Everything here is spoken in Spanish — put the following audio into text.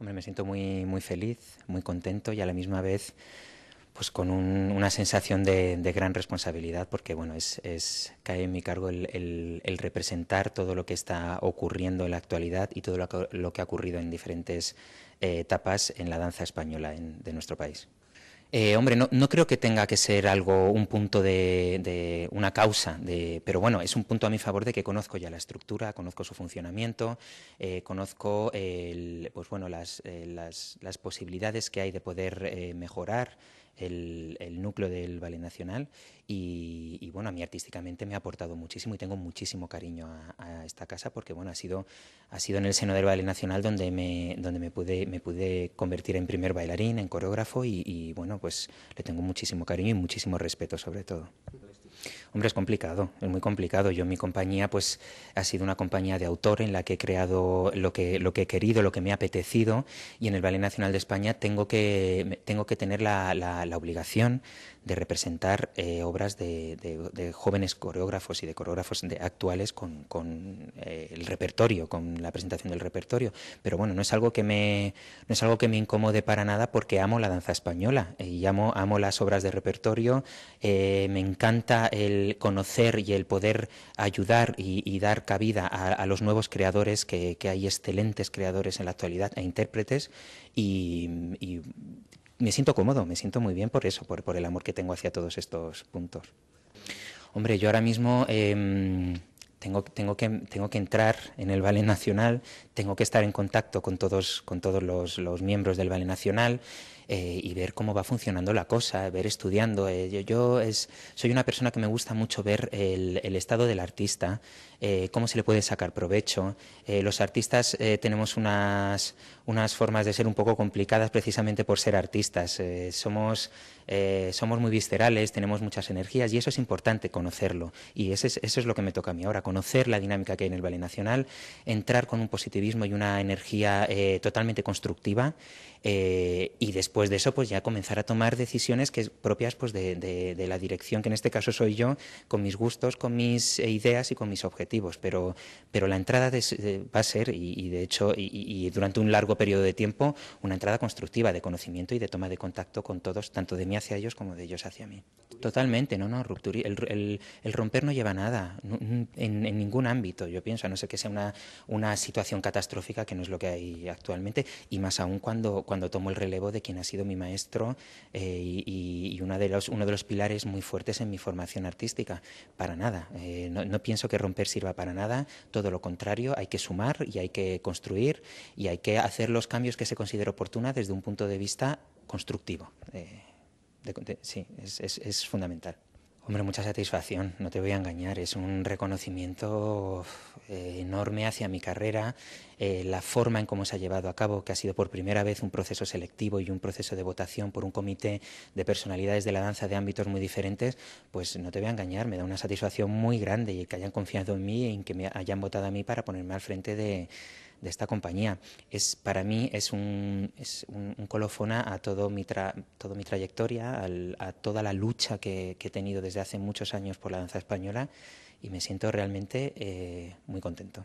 Hombre, me siento muy, muy feliz, muy contento y a la misma vez pues con una sensación de, gran responsabilidad porque bueno es, cae en mi cargo el, representar todo lo que está ocurriendo en la actualidad y todo lo que, ha ocurrido en diferentes eh, etapas en la danza española de nuestro país. Eh, hombre, no, creo que tenga que ser algo, un punto de, una causa, de, pero bueno, es un punto a mi favor de que conozco ya la estructura, conozco su funcionamiento, eh, conozco pues bueno, eh, las, las, posibilidades que hay de poder mejorar el, núcleo del Ballet Nacional y, bueno, a mí artísticamente me ha aportado muchísimo y tengo muchísimo cariño a, esta casa porque bueno, ha sido, ha sido en el seno del Ballet Nacional donde me, donde me, pude, me pude convertir en primer bailarín, en coreógrafo y bueno, pues le tengo muchísimo cariño y muchísimo respeto sobre todo. Hombre, es complicado, es muy complicado. Yo mi compañía, pues, ha sido una compañía de autor en la que he creado lo que, lo que he querido, lo que me ha apetecido, y en el Ballet Nacional de España tengo que, tengo que tener la, obligación de representar eh, obras de, jóvenes coreógrafos y de coreógrafos de, actuales con, eh, el repertorio, con la presentación del repertorio. Pero bueno, no es algo que me no es algo que me incomode para nada porque amo la danza española eh, y amo, amo las obras de repertorio, me encanta el conocer y el poder ayudar y, dar cabida a, los nuevos creadores, que, hay excelentes creadores en la actualidad e intérpretes, y, me siento cómodo, me siento muy bien por eso, por, el amor que tengo hacia todos estos puntos. Hombre, yo ahora mismo... Em, tengo, tengo, que, tengo que entrar en el Ballet Nacional, tengo que estar en contacto con todos, con todos los, miembros del Ballet Nacional eh, y ver cómo va funcionando la cosa, ver estudiando. Eh, yo, soy una persona que me gusta mucho ver el, estado del artista, eh, cómo se le puede sacar provecho. los artistas tenemos unas, unas formas de ser un poco complicadas precisamente por ser artistas. somos, somos muy viscerales, tenemos muchas energías y eso es importante conocerlo. Y eso es lo que me toca a mí ahora conocer la dinámica que hay en el Ballet Nacional, entrar con un positivismo y una energía eh, totalmente constructiva eh, y después de eso pues ya comenzar a tomar decisiones que propias pues de, la dirección que en este caso soy yo, con mis gustos, con mis eh, ideas y con mis objetivos. Pero, pero la entrada va a ser, y, de hecho, y, durante un largo periodo de tiempo, una entrada constructiva de conocimiento y de toma de contacto con todos, tanto de mí hacia ellos como de ellos hacia mí. Totalmente, no, no, ruptura. El, romper no lleva nada en, ningún ámbito, yo pienso, a no ser que sea una, una situación catastrófica, que no es lo que hay actualmente, y más aún cuando, cuando tomo el relevo de quien ha sido mi maestro eh, y, y de los, uno de los pilares muy fuertes en mi formación artística. Para nada, eh, no, pienso que romper sirva para nada, todo lo contrario, hay que sumar y hay que construir y hay que hacer los cambios que se considere oportuna desde un punto de vista constructivo. Eh, sí, es fundamental. Hombre, mucha satisfacción, no te voy a engañar, es un reconocimiento eh, enorme hacia mi carrera, eh, la forma en cómo se ha llevado a cabo, que ha sido por primera vez un proceso selectivo y un proceso de votación por un comité de personalidades de la danza de ámbitos muy diferentes, pues no te voy a engañar, me da una satisfacción muy grande y que hayan confiado en mí y en que me hayan votado a mí para ponerme al frente de, de esta compañía. Es, para mí es un, es un, a todo mi toda mi trayectoria, a toda la lucha que, he tenido desde hace muchos años por la danza española y me siento realmente eh, muy contento.